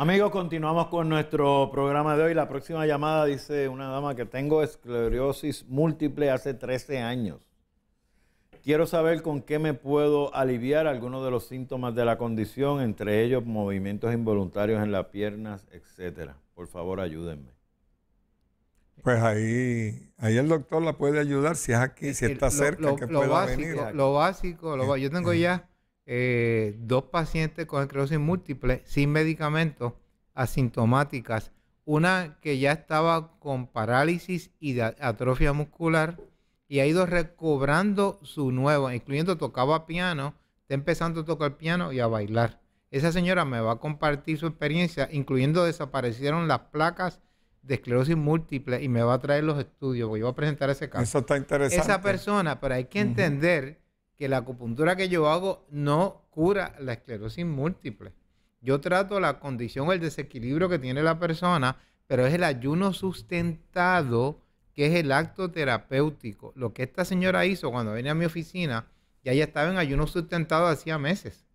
Amigos, continuamos con nuestro programa de hoy. La próxima llamada dice una dama que tengo esclerosis múltiple hace 13 años. Quiero saber con qué me puedo aliviar algunos de los síntomas de la condición, entre ellos movimientos involuntarios en las piernas, etcétera. Por favor, ayúdenme. Pues ahí, ahí el doctor la puede ayudar si es aquí, si está cerca, que pueda básico, venir. Lo básico, lo, yo tengo ya eh, dos pacientes con esclerosis múltiple sin medicamentos, asintomáticas. Una que ya estaba con parálisis y de atrofia muscular y ha ido recobrando su nuevo, incluyendo tocaba piano, está empezando a tocar piano y a bailar. Esa señora me va a compartir su experiencia, incluyendo desaparecieron las placas de esclerosis múltiple y me va a traer los estudios, voy a presentar ese caso. Eso está interesante. Esa persona, pero hay que entender que la acupuntura que yo hago no cura la esclerosis múltiple. Yo trato la condición el desequilibrio que tiene la persona, pero es el ayuno sustentado que es el acto terapéutico. Lo que esta señora hizo cuando venía a mi oficina, ya ella estaba en ayuno sustentado hacía meses.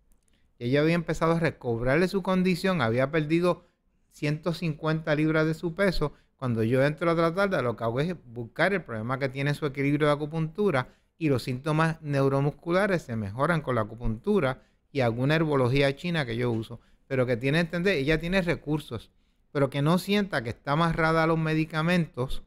Y ella había empezado a recobrarle su condición, había perdido 150 libras de su peso. Cuando yo entro a tratarla, lo que hago es buscar el problema que tiene su equilibrio de acupuntura y los síntomas neuromusculares se mejoran con la acupuntura y alguna herbología china que yo uso. Pero que tiene que entender, ella tiene recursos, pero que no sienta que está amarrada a los medicamentos,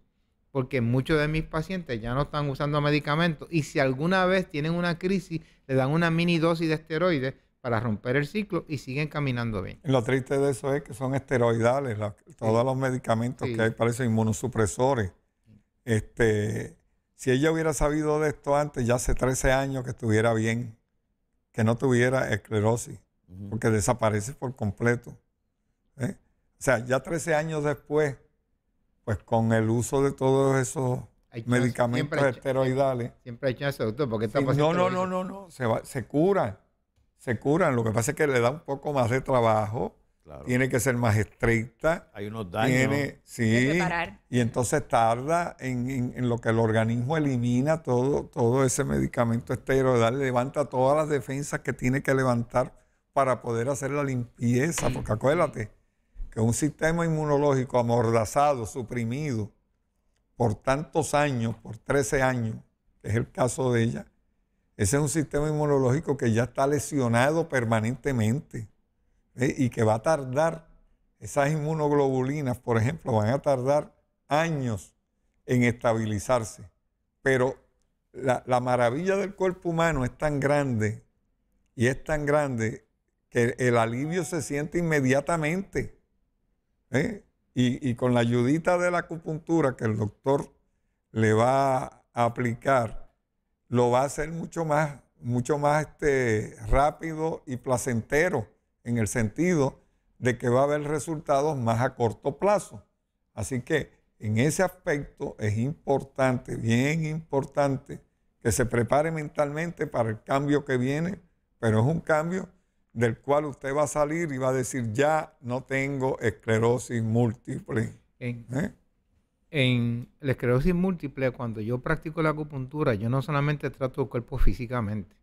porque muchos de mis pacientes ya no están usando medicamentos. Y si alguna vez tienen una crisis, le dan una mini dosis de esteroides para romper el ciclo y siguen caminando bien. Lo triste de eso es que son esteroidales, todos los medicamentos que hay para esos inmunosupresores. Este, si ella hubiera sabido de esto antes, ya hace 13 años que estuviera bien, que no tuviera esclerosis, porque desaparece por completo. ¿eh? O sea, ya 13 años después, pues con el uso de todos esos medicamentos esteroidales. siempre hay hecho doctor, porque está pasando. No, no, no, no, no, se, va, se cura, se curan. Lo que pasa es que le da un poco más de trabajo tiene que ser más estricta. Hay unos daños. Tiene, sí. Y entonces tarda en, lo que el organismo elimina todo, todo ese medicamento esteroidal, levanta todas las defensas que tiene que levantar para poder hacer la limpieza. Mm. Porque acuérdate que un sistema inmunológico amordazado, suprimido por tantos años, por 13 años, que es el caso de ella, ese es un sistema inmunológico que ya está lesionado permanentemente. ¿eh? y que va a tardar, esas inmunoglobulinas, por ejemplo, van a tardar años en estabilizarse. Pero la, maravilla del cuerpo humano es tan grande y es tan grande que el alivio se siente inmediatamente. ¿eh? Y, con la ayudita de la acupuntura que el doctor le va a aplicar, lo va a hacer mucho más, mucho más este, rápido y placentero en el sentido de que va a haber resultados más a corto plazo. Así que en ese aspecto es importante, bien importante, que se prepare mentalmente para el cambio que viene, pero es un cambio del cual usted va a salir y va a decir, ya no tengo esclerosis múltiple. En, ¿Eh? la esclerosis múltiple, cuando yo practico la acupuntura, yo no solamente trato el cuerpo físicamente,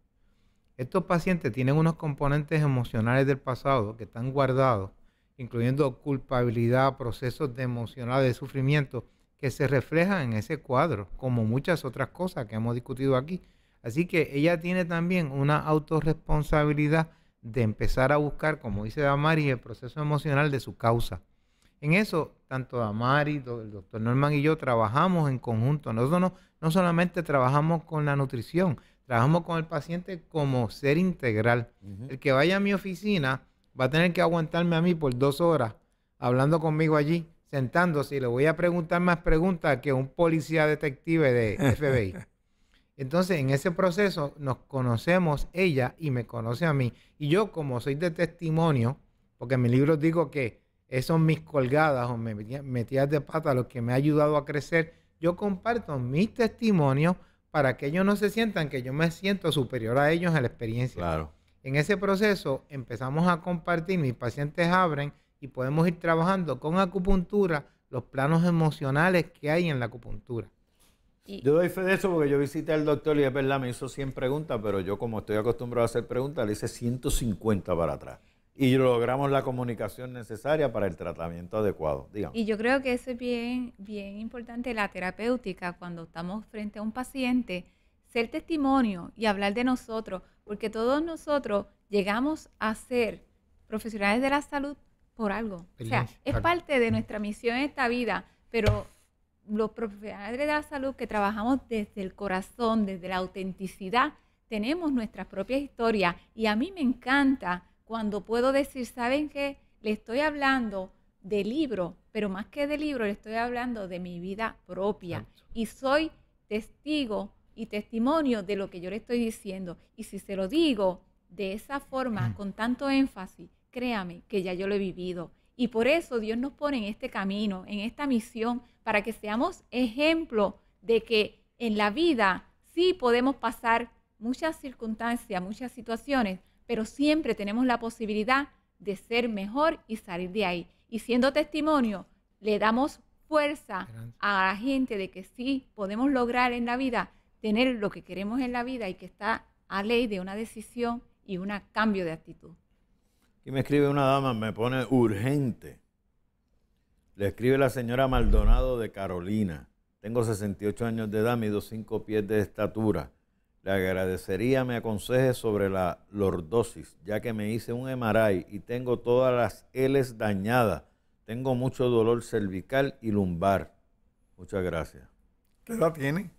estos pacientes tienen unos componentes emocionales del pasado que están guardados, incluyendo culpabilidad, procesos de emocionales de sufrimiento que se reflejan en ese cuadro, como muchas otras cosas que hemos discutido aquí. Así que ella tiene también una autorresponsabilidad de empezar a buscar, como dice Damari, el proceso emocional de su causa. En eso, tanto Damari, el doctor Norman y yo trabajamos en conjunto. Nosotros no solamente trabajamos con la nutrición, Trabajamos con el paciente como ser integral. El que vaya a mi oficina va a tener que aguantarme a mí por dos horas hablando conmigo allí, sentándose y le voy a preguntar más preguntas que un policía detective de FBI. Entonces, en ese proceso nos conocemos ella y me conoce a mí. Y yo, como soy de testimonio, porque en mi libro digo que son mis colgadas o me metidas de pata, lo que me ha ayudado a crecer, yo comparto mis testimonios para que ellos no se sientan que yo me siento superior a ellos en la experiencia. Claro. En ese proceso empezamos a compartir, mis pacientes abren y podemos ir trabajando con acupuntura los planos emocionales que hay en la acupuntura. Yo doy fe de eso porque yo visité al doctor y es verdad, me hizo 100 preguntas, pero yo como estoy acostumbrado a hacer preguntas, le hice 150 para atrás y logramos la comunicación necesaria para el tratamiento adecuado. Y yo creo que eso es bien, bien importante, la terapéutica, cuando estamos frente a un paciente, ser testimonio y hablar de nosotros, porque todos nosotros llegamos a ser profesionales de la salud por algo. O sea, es parte de nuestra misión en esta vida, pero los profesionales de la salud que trabajamos desde el corazón, desde la autenticidad, tenemos nuestras propias historias y a mí me encanta cuando puedo decir, ¿saben qué? Le estoy hablando de libro, pero más que de libro, le estoy hablando de mi vida propia. Y soy testigo y testimonio de lo que yo le estoy diciendo. Y si se lo digo de esa forma, con tanto énfasis, créame que ya yo lo he vivido. Y por eso Dios nos pone en este camino, en esta misión, para que seamos ejemplo de que en la vida sí podemos pasar muchas circunstancias, muchas situaciones, pero siempre tenemos la posibilidad de ser mejor y salir de ahí. Y siendo testimonio, le damos fuerza a la gente de que sí podemos lograr en la vida tener lo que queremos en la vida y que está a ley de una decisión y un cambio de actitud. Aquí me escribe una dama, me pone urgente. Le escribe la señora Maldonado de Carolina. Tengo 68 años de edad, mido cinco pies de estatura. Le agradecería me aconseje sobre la lordosis, ya que me hice un MRI y tengo todas las L's dañadas. Tengo mucho dolor cervical y lumbar. Muchas gracias. ¿Qué edad tiene?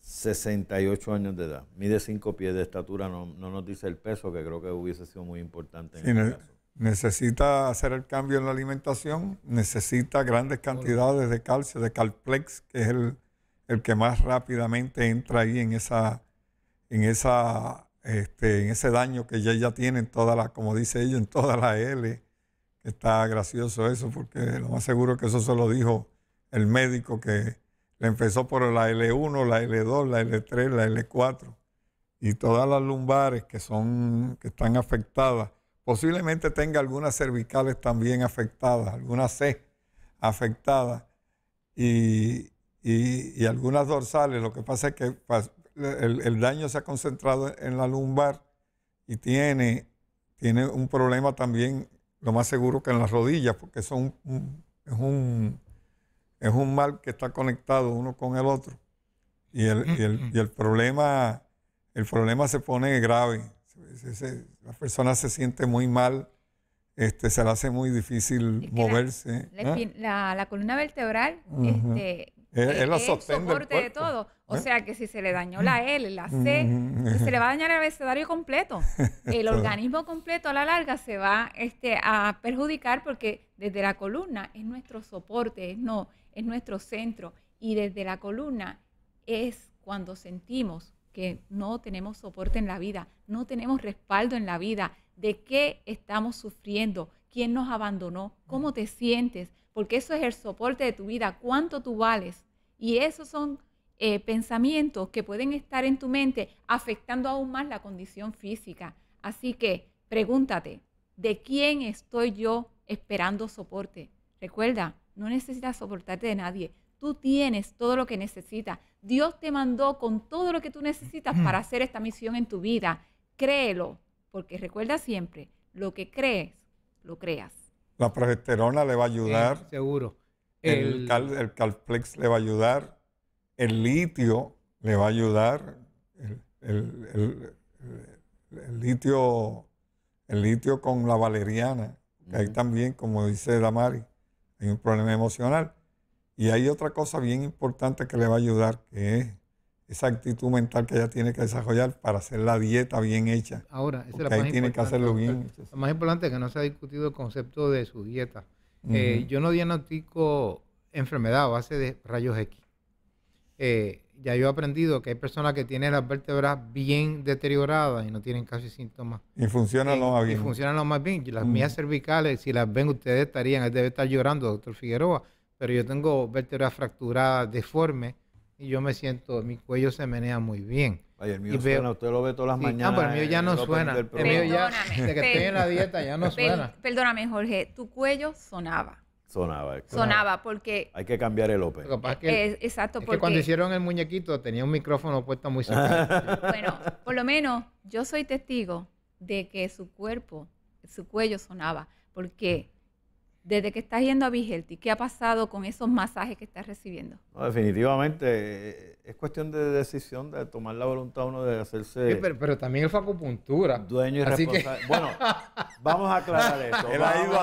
68 años de edad. Mide 5 pies de estatura, no, nos dice el peso, que creo que hubiese sido muy importante en este caso. Necesita hacer el cambio en la alimentación, necesita grandes cantidades de calcio, de calplex, que es el, el que más rápidamente entra ahí en esa en, esa, este, en ese daño que ella ya tiene en como dice ella, en toda la L. Está gracioso eso, porque lo más seguro es que eso se lo dijo el médico que le empezó por la L1, la L2, la L3, la L4 y todas las lumbares que son que están afectadas. Posiblemente tenga algunas cervicales también afectadas, algunas C afectadas y, algunas dorsales. Lo que pasa es que el, daño se ha concentrado en la lumbar y tiene, tiene un problema también, lo más seguro que en las rodillas, porque son es, un, es un mal que está conectado uno con el otro. Y el, y el, mm-hmm. problema, el problema se pone grave. la persona se siente muy mal, este, se le hace muy difícil moverse. ¿eh? La, columna vertebral este, es eh, el soporte de todo. O ¿eh? sea que si se le dañó la L, la C, se le va a dañar el abecedario completo. El organismo completo a la larga se va este, a perjudicar porque desde la columna es nuestro soporte, no, es nuestro centro. Y desde la columna es cuando sentimos que no tenemos soporte en la vida, no tenemos respaldo en la vida, de qué estamos sufriendo, quién nos abandonó, cómo te sientes, porque eso es el soporte de tu vida, cuánto tú vales. Y esos son eh, pensamientos que pueden estar en tu mente afectando aún más la condición física. Así que pregúntate, ¿de quién estoy yo esperando soporte? Recuerda, no necesitas soportarte de nadie. Tú tienes todo lo que necesitas. Dios te mandó con todo lo que tú necesitas para hacer esta misión en tu vida. Créelo, porque recuerda siempre, lo que crees, lo creas. La progesterona le va a ayudar. seguro. El, el, Calplex le va a ayudar. El litio le va a ayudar. El, litio, el litio con la valeriana. que Ahí también, como dice Damari, hay un problema emocional. Y hay otra cosa bien importante que le va a ayudar, que es esa actitud mental que ella tiene que desarrollar para hacer la dieta bien hecha. Ahora, esa es la más tiene que hacerlo bien. Lo más importante es que no se ha discutido el concepto de su dieta. Eh, yo no diagnostico enfermedad a base de rayos X. Eh, ya yo he aprendido que hay personas que tienen las vértebras bien deterioradas y no tienen casi síntomas. Y funcionan eh, lo más bien. Y funcionan lo más bien. Las mías cervicales, si las ven ustedes estarían, él debe estar llorando, doctor Figueroa, pero yo tengo vértebras fracturadas, deformes y yo me siento, mi cuello se menea muy bien. Ay, el mío y suena, usted lo ve todas las mañanas. Ah, pero el mío ya no suena. El mío ya, desde que estoy en la dieta, ya no suena. Perdóname, Jorge, tu cuello sonaba. Sonaba, sonaba. porque... Hay que cambiar el Open. Lo que es que, exacto, porque... cuando hicieron el muñequito tenía un micrófono puesto muy cerca. bueno, por lo menos yo soy testigo de que su cuerpo, su cuello sonaba, porque desde que estás yendo a Vigelti, ¿qué ha pasado con esos masajes que estás recibiendo? definitivamente, eh, es cuestión de decisión, de tomar la voluntad uno de hacerse... pero, también el acupuntura. Dueño y responsable. Bueno, vamos a aclarar eso. ha ido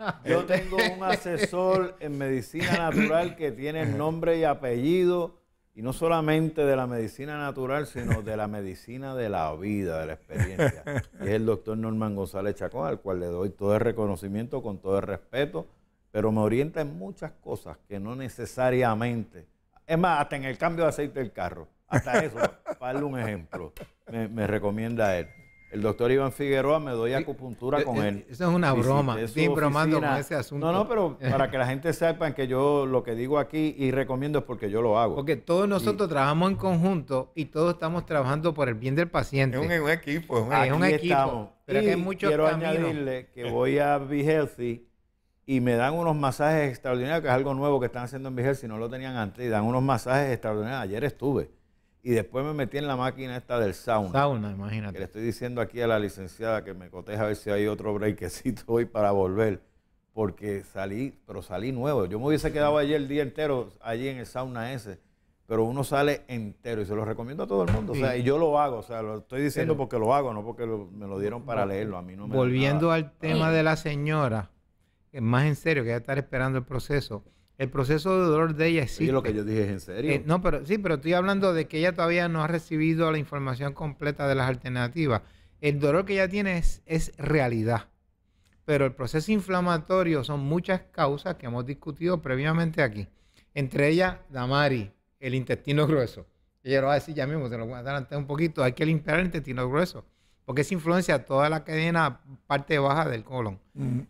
a Yo tengo un asesor en medicina natural que tiene nombre y apellido y no solamente de la medicina natural, sino de la medicina de la vida, de la experiencia. Y es el doctor Norman González Chacón, al cual le doy todo el reconocimiento, con todo el respeto, pero me orienta en muchas cosas que no necesariamente. Es más, hasta en el cambio de aceite del carro. Hasta eso, para darle un ejemplo, me, me recomienda él. El doctor Iván Figueroa me doy acupuntura e- con e- él. Eso es una broma. Estoy bromando con ese asunto. No, no, pero para que la gente sepa que yo lo que digo aquí y recomiendo es porque yo lo hago. Porque todos nosotros trabajamos en conjunto y todos estamos trabajando por el bien del paciente. Es un, equipo. Es un, equipo. Pero que quiero añadirle que voy a Be Healthy y me dan unos masajes extraordinarios, que es algo nuevo que están haciendo en Be Healthy, no lo tenían antes, y dan unos masajes extraordinarios. Ayer estuve. Y después me metí en la máquina esta del sauna. Sauna, imagínate. le estoy diciendo aquí a la licenciada que me coteja a ver si hay otro breakcito hoy para volver. Porque salí, pero salí nuevo. Yo me hubiese quedado ayer el día entero allí en el sauna ese. Pero uno sale entero y se lo recomiendo a todo el mundo. O sea, y yo lo hago. O sea, lo estoy diciendo porque lo hago, no porque me lo dieron para leerlo. A mí no me Volviendo al tema de la señora, que es más en serio, que ya estar esperando el proceso el proceso de dolor de ella sí. Y lo que yo dije es en serio. Eh, no, pero sí, pero estoy hablando de que ella todavía no ha recibido la información completa de las alternativas. El dolor que ella tiene es, realidad. Pero el proceso inflamatorio son muchas causas que hemos discutido previamente aquí. Entre ellas, Damari, el intestino grueso. Ella lo va a decir ya mismo, se lo voy a adelantar un poquito. Hay que limpiar el intestino grueso porque eso influencia toda la cadena parte baja del colon.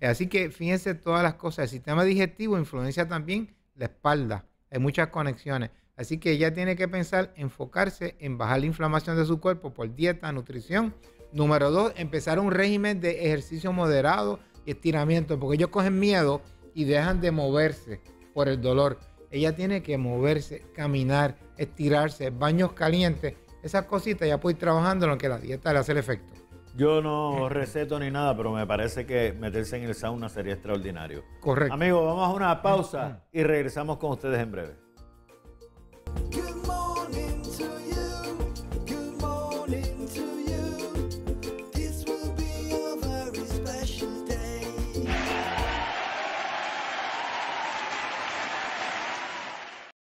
Eh, así que fíjense todas las cosas. El sistema digestivo influencia también la espalda. Hay muchas conexiones. Así que ella tiene que pensar, enfocarse en bajar la inflamación de su cuerpo por dieta, nutrición. Número dos, empezar un régimen de ejercicio moderado y estiramiento, porque ellos cogen miedo y dejan de moverse por el dolor. Ella tiene que moverse, caminar, estirarse, baños calientes esas cositas ya puedes ir trabajando en lo que la dieta le hace el efecto. Yo no receto ni nada, pero me parece que meterse en el sauna sería extraordinario. Correcto. Amigos, vamos a una pausa mm, mm. y regresamos con ustedes en breve.